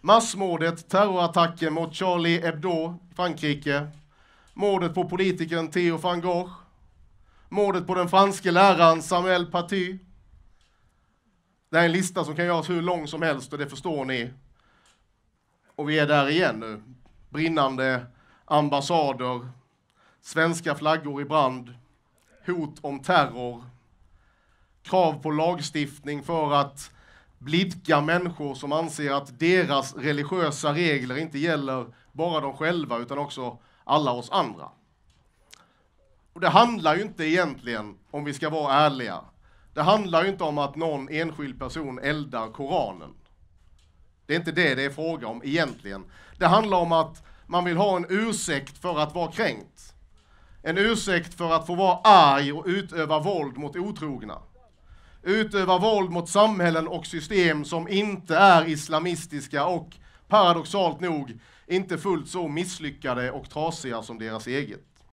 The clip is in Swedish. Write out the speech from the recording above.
Massmordet, terrorattacken mot Charlie Hebdo i Frankrike. Mordet på politikern Theo van Gogh. Mordet på den franske läraren Samuel Paty. Det här är en lista som kan göras hur lång som helst och det förstår ni. Och vi är där igen nu. Brinnande ambassader, svenska flaggor i brand, hot om terror, krav på lagstiftning för att blidka människor som anser att deras religiösa regler inte gäller bara dem själva utan också alla oss andra. Och det handlar ju inte egentligen, om vi ska vara ärliga, det handlar ju inte om att någon enskild person eldar Koranen. Det är inte det det är fråga om egentligen. Det handlar om att man vill ha en ursäkt för att vara kränkt. En ursäkt för att få vara arg och utöva våld mot otrogna utövar våld mot samhällen och system som inte är islamistiska och paradoxalt nog inte fullt så misslyckade och trasiga som deras eget.